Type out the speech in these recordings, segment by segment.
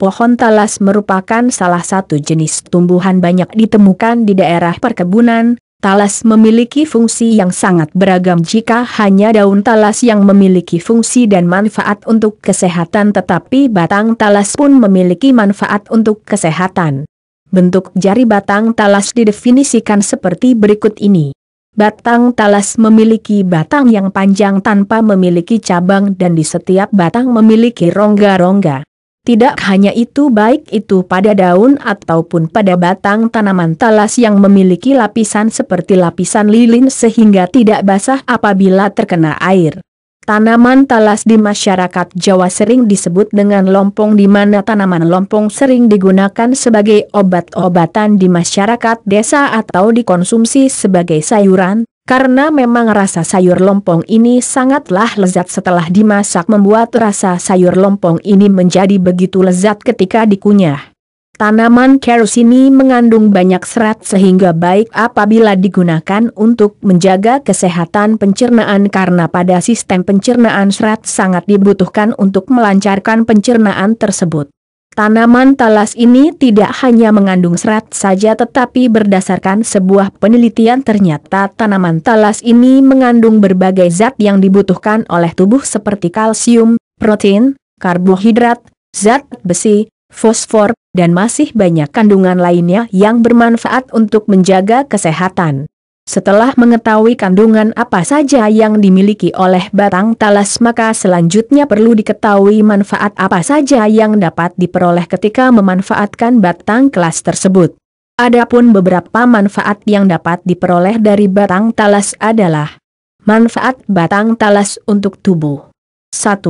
Pohon talas merupakan salah satu jenis tumbuhan banyak ditemukan di daerah perkebunan. Talas memiliki fungsi yang sangat beragam jika hanya daun talas yang memiliki fungsi dan manfaat untuk kesehatan tetapi batang talas pun memiliki manfaat untuk kesehatan. Bentuk jari batang talas didefinisikan seperti berikut ini. Batang talas memiliki batang yang panjang tanpa memiliki cabang dan di setiap batang memiliki rongga-rongga. Tidak hanya itu baik itu pada daun ataupun pada batang tanaman talas yang memiliki lapisan seperti lapisan lilin sehingga tidak basah apabila terkena air. Tanaman talas di masyarakat Jawa sering disebut dengan lompong di mana tanaman lompong sering digunakan sebagai obat-obatan di masyarakat desa atau dikonsumsi sebagai sayuran, karena memang rasa sayur lompong ini sangatlah lezat setelah dimasak membuat rasa sayur lompong ini menjadi begitu lezat ketika dikunyah. Tanaman kerus ini mengandung banyak serat sehingga baik apabila digunakan untuk menjaga kesehatan pencernaan karena pada sistem pencernaan serat sangat dibutuhkan untuk melancarkan pencernaan tersebut. Tanaman talas ini tidak hanya mengandung serat saja tetapi berdasarkan sebuah penelitian ternyata tanaman talas ini mengandung berbagai zat yang dibutuhkan oleh tubuh seperti kalsium, protein, karbohidrat, zat besi, fosfor, dan masih banyak kandungan lainnya yang bermanfaat untuk menjaga kesehatan. Setelah mengetahui kandungan apa saja yang dimiliki oleh batang talas maka selanjutnya perlu diketahui manfaat apa saja yang dapat diperoleh ketika memanfaatkan batang kelas tersebut. Adapun beberapa manfaat yang dapat diperoleh dari batang talas adalah Manfaat batang talas untuk tubuh 1.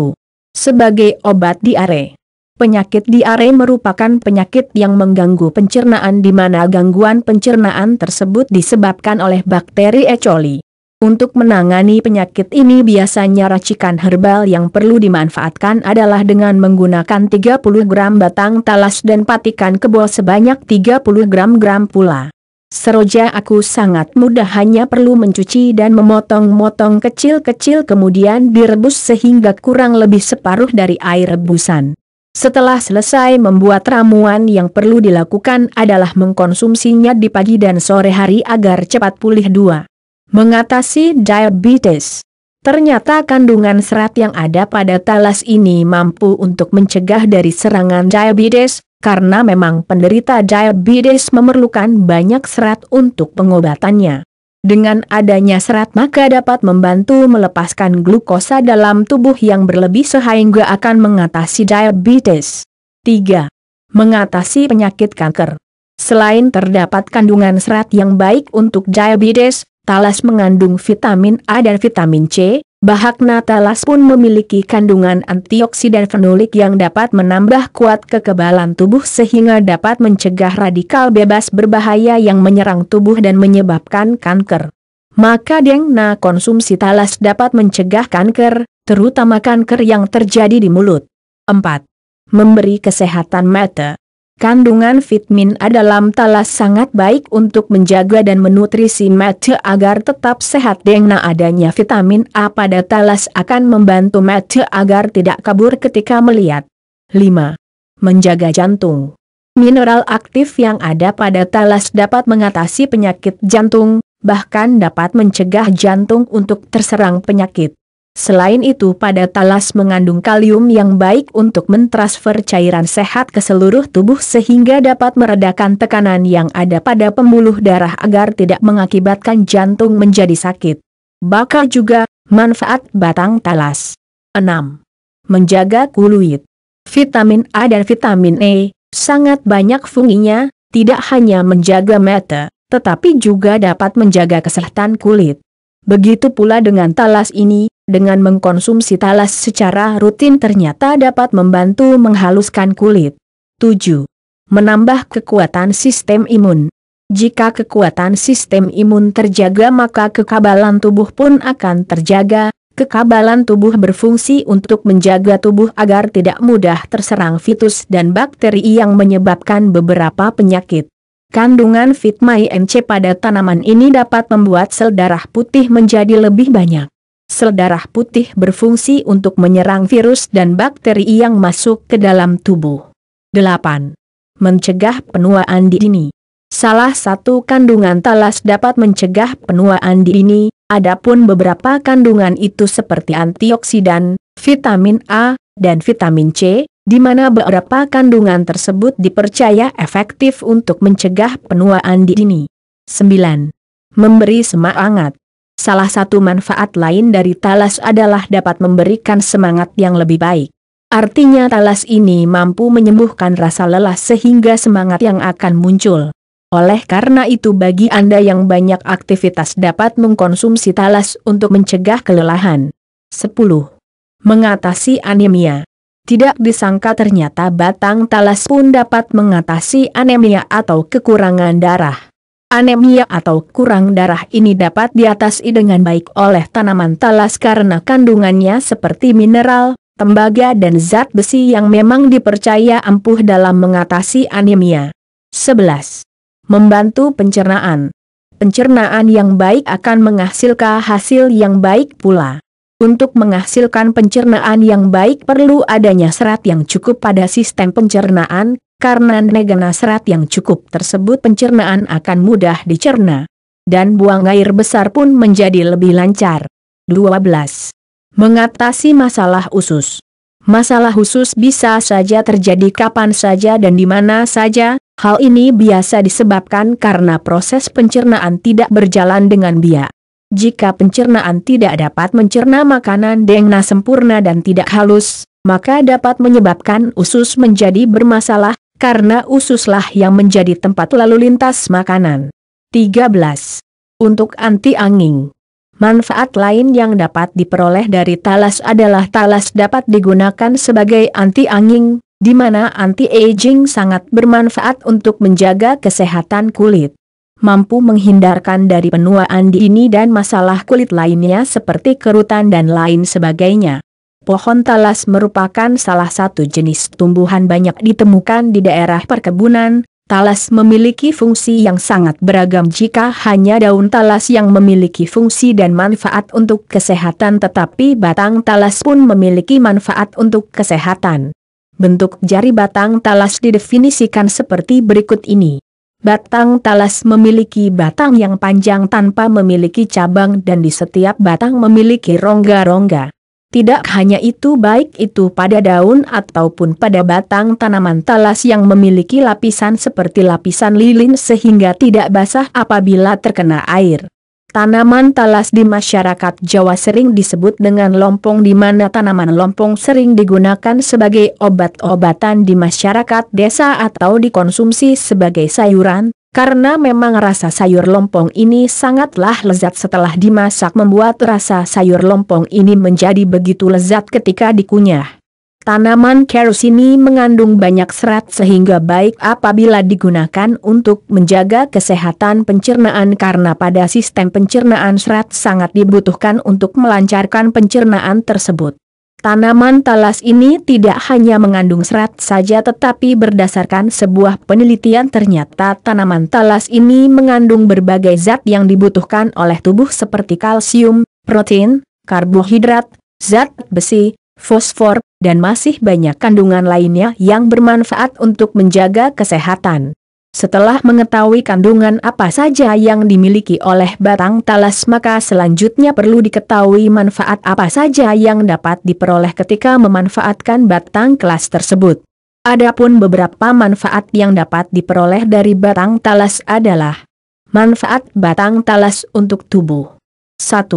Sebagai obat diare Penyakit diare merupakan penyakit yang mengganggu pencernaan di mana gangguan pencernaan tersebut disebabkan oleh bakteri E. coli. Untuk menangani penyakit ini biasanya racikan herbal yang perlu dimanfaatkan adalah dengan menggunakan 30 gram batang talas dan patikan kebo sebanyak 30 gram-gram pula. Seroja aku sangat mudah hanya perlu mencuci dan memotong-motong kecil-kecil kemudian direbus sehingga kurang lebih separuh dari air rebusan. Setelah selesai membuat ramuan yang perlu dilakukan adalah mengkonsumsinya di pagi dan sore hari agar cepat pulih dua. Mengatasi diabetes Ternyata kandungan serat yang ada pada talas ini mampu untuk mencegah dari serangan diabetes, karena memang penderita diabetes memerlukan banyak serat untuk pengobatannya. Dengan adanya serat maka dapat membantu melepaskan glukosa dalam tubuh yang berlebih sehingga akan mengatasi diabetes. 3. Mengatasi penyakit kanker. Selain terdapat kandungan serat yang baik untuk diabetes, talas mengandung vitamin A dan vitamin C, Bahak natalas pun memiliki kandungan antioksidan fenolik yang dapat menambah kuat kekebalan tubuh sehingga dapat mencegah radikal bebas berbahaya yang menyerang tubuh dan menyebabkan kanker. Maka dengna konsumsi talas dapat mencegah kanker, terutama kanker yang terjadi di mulut. 4. Memberi kesehatan mata Kandungan vitamin A dalam talas sangat baik untuk menjaga dan menutrisi mata agar tetap sehat dengan adanya vitamin A pada talas akan membantu mata agar tidak kabur ketika melihat. 5. Menjaga jantung Mineral aktif yang ada pada talas dapat mengatasi penyakit jantung, bahkan dapat mencegah jantung untuk terserang penyakit. Selain itu pada talas mengandung kalium yang baik untuk mentransfer cairan sehat ke seluruh tubuh sehingga dapat meredakan tekanan yang ada pada pembuluh darah agar tidak mengakibatkan jantung menjadi sakit. Bakal juga, manfaat batang talas. 6. Menjaga kulit. Vitamin A dan vitamin E, sangat banyak fungsinya. tidak hanya menjaga mata, tetapi juga dapat menjaga kesehatan kulit. Begitu pula dengan talas ini, dengan mengkonsumsi talas secara rutin ternyata dapat membantu menghaluskan kulit. 7. Menambah kekuatan sistem imun. Jika kekuatan sistem imun terjaga maka kekebalan tubuh pun akan terjaga, kekabalan tubuh berfungsi untuk menjaga tubuh agar tidak mudah terserang virus dan bakteri yang menyebabkan beberapa penyakit. Kandungan vitamin C pada tanaman ini dapat membuat sel darah putih menjadi lebih banyak. Sel darah putih berfungsi untuk menyerang virus dan bakteri yang masuk ke dalam tubuh. 8. Mencegah penuaan dini. Salah satu kandungan talas dapat mencegah penuaan dini, adapun beberapa kandungan itu seperti antioksidan, vitamin A, dan vitamin C, di mana beberapa kandungan tersebut dipercaya efektif untuk mencegah penuaan dini. 9. Memberi semangat. Salah satu manfaat lain dari talas adalah dapat memberikan semangat yang lebih baik. Artinya talas ini mampu menyembuhkan rasa lelah sehingga semangat yang akan muncul. Oleh karena itu bagi Anda yang banyak aktivitas dapat mengkonsumsi talas untuk mencegah kelelahan. 10. Mengatasi anemia Tidak disangka ternyata batang talas pun dapat mengatasi anemia atau kekurangan darah anemia atau kurang darah ini dapat diatasi dengan baik oleh tanaman talas karena kandungannya seperti mineral, tembaga dan zat besi yang memang dipercaya ampuh dalam mengatasi anemia. 11. Membantu pencernaan. Pencernaan yang baik akan menghasilkan hasil yang baik pula. Untuk menghasilkan pencernaan yang baik perlu adanya serat yang cukup pada sistem pencernaan, karena negana serat yang cukup tersebut pencernaan akan mudah dicerna. Dan buang air besar pun menjadi lebih lancar. 12. Mengatasi masalah usus Masalah usus bisa saja terjadi kapan saja dan di mana saja, hal ini biasa disebabkan karena proses pencernaan tidak berjalan dengan biak. Jika pencernaan tidak dapat mencerna makanan dengan sempurna dan tidak halus, maka dapat menyebabkan usus menjadi bermasalah, karena ususlah yang menjadi tempat lalu lintas makanan. 13. Untuk anti-angin. Manfaat lain yang dapat diperoleh dari talas adalah talas dapat digunakan sebagai anti-angin, di mana anti-aging sangat bermanfaat untuk menjaga kesehatan kulit. Mampu menghindarkan dari penuaan dini dan masalah kulit lainnya seperti kerutan dan lain sebagainya. Pohon talas merupakan salah satu jenis tumbuhan banyak ditemukan di daerah perkebunan. Talas memiliki fungsi yang sangat beragam jika hanya daun talas yang memiliki fungsi dan manfaat untuk kesehatan tetapi batang talas pun memiliki manfaat untuk kesehatan. Bentuk jari batang talas didefinisikan seperti berikut ini. Batang talas memiliki batang yang panjang tanpa memiliki cabang dan di setiap batang memiliki rongga-rongga. Tidak hanya itu baik itu pada daun ataupun pada batang tanaman talas yang memiliki lapisan seperti lapisan lilin sehingga tidak basah apabila terkena air. Tanaman talas di masyarakat Jawa sering disebut dengan lompong di mana tanaman lompong sering digunakan sebagai obat-obatan di masyarakat desa atau dikonsumsi sebagai sayuran, karena memang rasa sayur lompong ini sangatlah lezat setelah dimasak membuat rasa sayur lompong ini menjadi begitu lezat ketika dikunyah. Tanaman kerus ini mengandung banyak serat sehingga baik apabila digunakan untuk menjaga kesehatan pencernaan karena pada sistem pencernaan serat sangat dibutuhkan untuk melancarkan pencernaan tersebut. Tanaman talas ini tidak hanya mengandung serat saja tetapi berdasarkan sebuah penelitian ternyata tanaman talas ini mengandung berbagai zat yang dibutuhkan oleh tubuh seperti kalsium, protein, karbohidrat, zat besi, fosfor, dan masih banyak kandungan lainnya yang bermanfaat untuk menjaga kesehatan. Setelah mengetahui kandungan apa saja yang dimiliki oleh batang talas maka selanjutnya perlu diketahui manfaat apa saja yang dapat diperoleh ketika memanfaatkan batang kelas tersebut. Adapun beberapa manfaat yang dapat diperoleh dari batang talas adalah Manfaat batang talas untuk tubuh 1.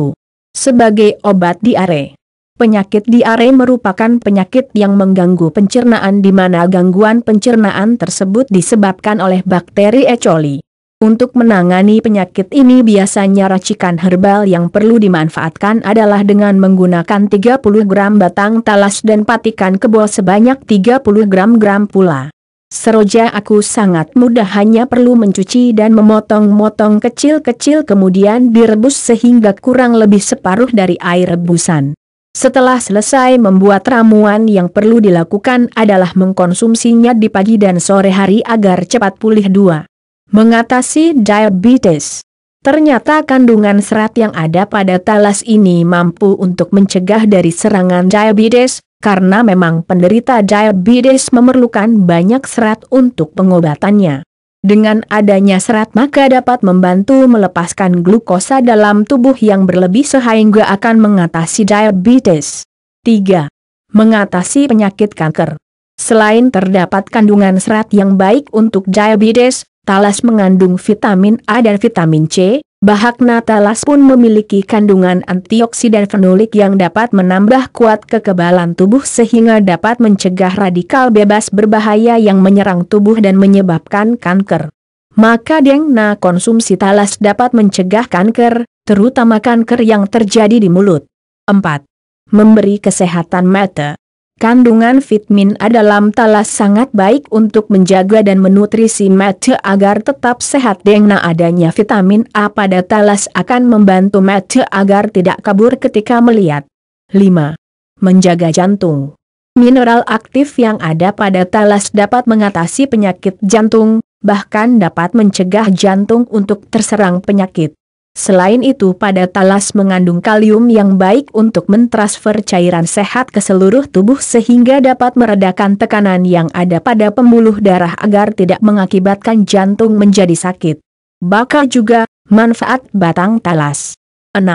Sebagai obat diare Penyakit diare merupakan penyakit yang mengganggu pencernaan di mana gangguan pencernaan tersebut disebabkan oleh bakteri E. coli. Untuk menangani penyakit ini biasanya racikan herbal yang perlu dimanfaatkan adalah dengan menggunakan 30 gram batang talas dan patikan kebol sebanyak 30 gram-gram pula. Seroja aku sangat mudah hanya perlu mencuci dan memotong-motong kecil-kecil kemudian direbus sehingga kurang lebih separuh dari air rebusan. Setelah selesai membuat ramuan yang perlu dilakukan adalah mengkonsumsinya di pagi dan sore hari agar cepat pulih dua. Mengatasi diabetes Ternyata kandungan serat yang ada pada talas ini mampu untuk mencegah dari serangan diabetes, karena memang penderita diabetes memerlukan banyak serat untuk pengobatannya. Dengan adanya serat maka dapat membantu melepaskan glukosa dalam tubuh yang berlebih sehingga akan mengatasi diabetes. 3. Mengatasi penyakit kanker. Selain terdapat kandungan serat yang baik untuk diabetes, talas mengandung vitamin A dan vitamin C, Bahak natalas pun memiliki kandungan antioksidan fenolik yang dapat menambah kuat kekebalan tubuh sehingga dapat mencegah radikal bebas berbahaya yang menyerang tubuh dan menyebabkan kanker. Maka dengna konsumsi talas dapat mencegah kanker, terutama kanker yang terjadi di mulut. 4. Memberi kesehatan mata Kandungan vitamin A dalam talas sangat baik untuk menjaga dan menutrisi mata agar tetap sehat dengan adanya vitamin A pada talas akan membantu mata agar tidak kabur ketika melihat. 5. Menjaga jantung Mineral aktif yang ada pada talas dapat mengatasi penyakit jantung, bahkan dapat mencegah jantung untuk terserang penyakit. Selain itu pada talas mengandung kalium yang baik untuk mentransfer cairan sehat ke seluruh tubuh sehingga dapat meredakan tekanan yang ada pada pembuluh darah agar tidak mengakibatkan jantung menjadi sakit. Bakar juga, manfaat batang talas. 6.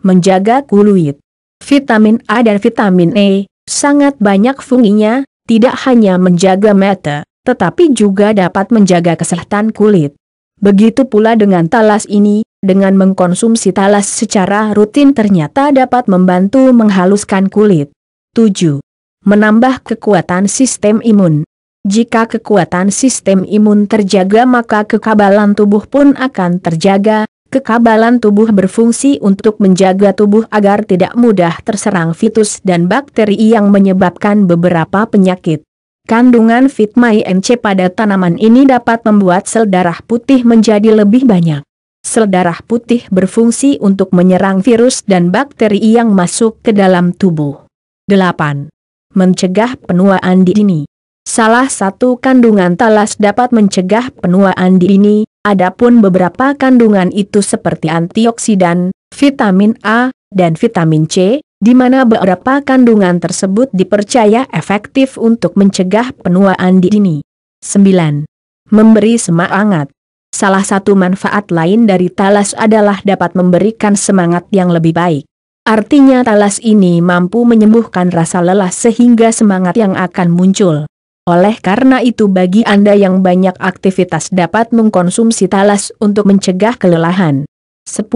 Menjaga kulit. Vitamin A dan vitamin E, sangat banyak fungsinya. tidak hanya menjaga mata, tetapi juga dapat menjaga kesehatan kulit. Begitu pula dengan talas ini, dengan mengkonsumsi talas secara rutin ternyata dapat membantu menghaluskan kulit. 7. Menambah kekuatan sistem imun. Jika kekuatan sistem imun terjaga maka kekebalan tubuh pun akan terjaga, kekabalan tubuh berfungsi untuk menjaga tubuh agar tidak mudah terserang virus dan bakteri yang menyebabkan beberapa penyakit. Kandungan Fitmai MC pada tanaman ini dapat membuat sel darah putih menjadi lebih banyak. Sel darah putih berfungsi untuk menyerang virus dan bakteri yang masuk ke dalam tubuh. 8. Mencegah penuaan dini. Salah satu kandungan talas dapat mencegah penuaan dini, adapun beberapa kandungan itu seperti antioksidan, vitamin A, dan vitamin C, di mana beberapa kandungan tersebut dipercaya efektif untuk mencegah penuaan di dini. 9. Memberi semangat. Salah satu manfaat lain dari talas adalah dapat memberikan semangat yang lebih baik. Artinya talas ini mampu menyembuhkan rasa lelah sehingga semangat yang akan muncul. Oleh karena itu bagi Anda yang banyak aktivitas dapat mengkonsumsi talas untuk mencegah kelelahan. 10.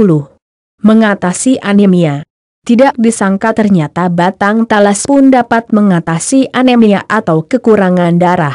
Mengatasi anemia. Tidak disangka ternyata batang talas pun dapat mengatasi anemia atau kekurangan darah.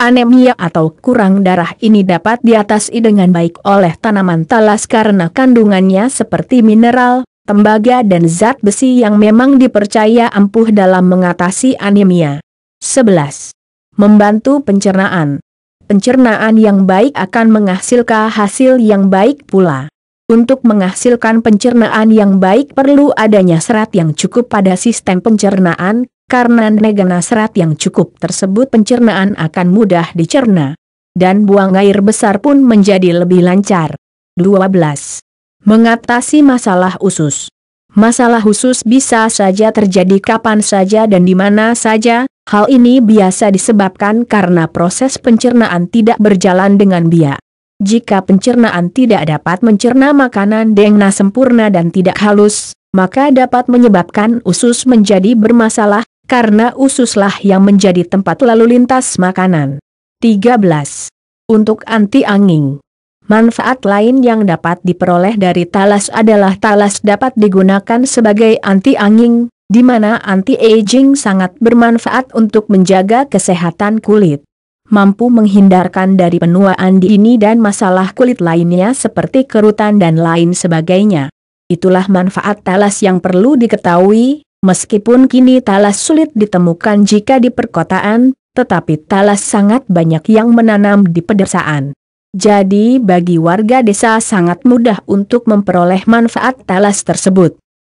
Anemia atau kurang darah ini dapat diatasi dengan baik oleh tanaman talas karena kandungannya seperti mineral, tembaga dan zat besi yang memang dipercaya ampuh dalam mengatasi anemia. 11. Membantu pencernaan pencernaan yang baik akan menghasilkan hasil yang baik pula. Untuk menghasilkan pencernaan yang baik perlu adanya serat yang cukup pada sistem pencernaan, karena negana serat yang cukup tersebut pencernaan akan mudah dicerna. Dan buang air besar pun menjadi lebih lancar. 12. Mengatasi masalah usus Masalah usus bisa saja terjadi kapan saja dan di mana saja, hal ini biasa disebabkan karena proses pencernaan tidak berjalan dengan biak. Jika pencernaan tidak dapat mencerna makanan dengna sempurna dan tidak halus, maka dapat menyebabkan usus menjadi bermasalah, karena ususlah yang menjadi tempat lalu lintas makanan. 13. Untuk anti anging. Manfaat lain yang dapat diperoleh dari talas adalah talas dapat digunakan sebagai anti anging, di mana anti-aging sangat bermanfaat untuk menjaga kesehatan kulit mampu menghindarkan dari penuaan di ini dan masalah kulit lainnya seperti kerutan dan lain sebagainya. Itulah manfaat talas yang perlu diketahui, meskipun kini talas sulit ditemukan jika di perkotaan, tetapi talas sangat banyak yang menanam di pedesaan. Jadi bagi warga desa sangat mudah untuk memperoleh manfaat talas tersebut.